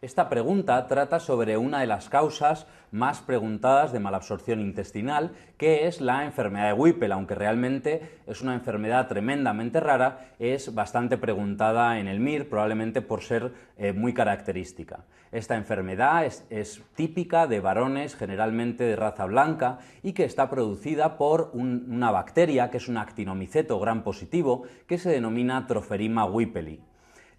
Esta pregunta trata sobre una de las causas más preguntadas de malabsorción intestinal, que es la enfermedad de Whipple, aunque realmente es una enfermedad tremendamente rara, es bastante preguntada en el MIR, probablemente por ser eh, muy característica. Esta enfermedad es, típica de varones generalmente de raza blanca y que está producida por una bacteria que es un actinomiceto gran positivo que se denomina Troferima whippeli.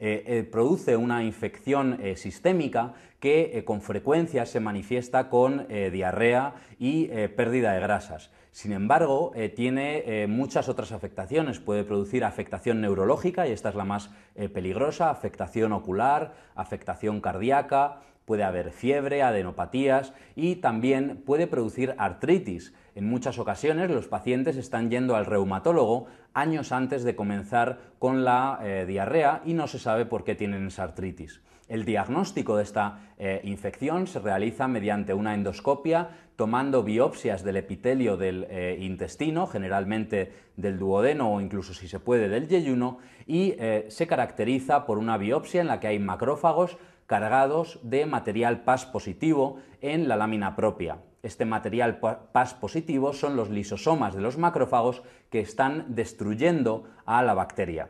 Eh, eh, produce una infección eh, sistémica que con frecuencia se manifiesta con diarrea y pérdida de grasas. Sin embargo, tiene muchas otras afectaciones. Puede producir afectación neurológica, y esta es la más peligrosa, afectación ocular, afectación cardíaca, puede haber fiebre, adenopatías y también puede producir artritis. En muchas ocasiones los pacientes están yendo al reumatólogo años antes de comenzar con la eh, diarrea y no se sabe por qué tienen esa artritis. El diagnóstico de esta eh, infección se realiza mediante una endoscopia tomando biopsias del epitelio del eh, intestino, generalmente del duodeno o incluso si se puede del yeyuno, y se caracteriza por una biopsia en la que hay macrófagos cargados de material PAS positivo en la lámina propia. Este material PAS positivo son los lisosomas de los macrófagos que están destruyendo a la bacteria.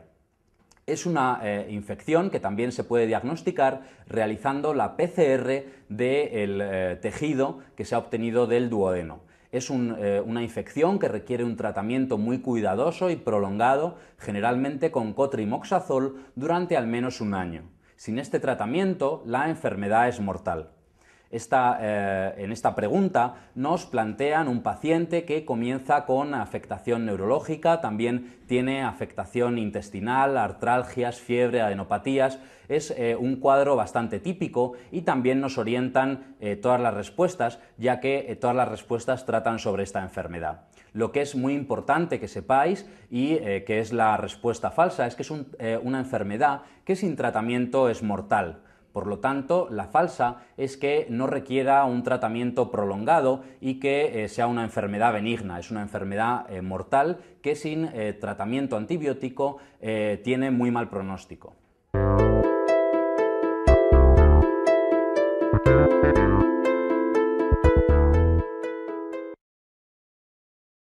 Es una eh, infección que también se puede diagnosticar realizando la PCR del eh, tejido que se ha obtenido del duodeno. Es eh, una infección que requiere un tratamiento muy cuidadoso y prolongado, generalmente con cotrimoxazol, durante al menos un año. Sin este tratamiento, la enfermedad es mortal. Eh, en esta pregunta nos plantean un paciente que comienza con afectación neurológica, también tiene afectación intestinal, artralgias, fiebre, adenopatías. Es eh, un cuadro bastante típico y también nos orientan eh, todas las respuestas, ya que todas las respuestas tratan sobre esta enfermedad. Lo que es muy importante que sepáis y que es la respuesta falsa es que es una enfermedad que sin tratamiento es mortal. Por lo tanto, la falsa es que no requiera un tratamiento prolongado y que eh, sea una enfermedad benigna, es una enfermedad eh, mortal que sin eh, tratamiento antibiótico tiene muy mal pronóstico.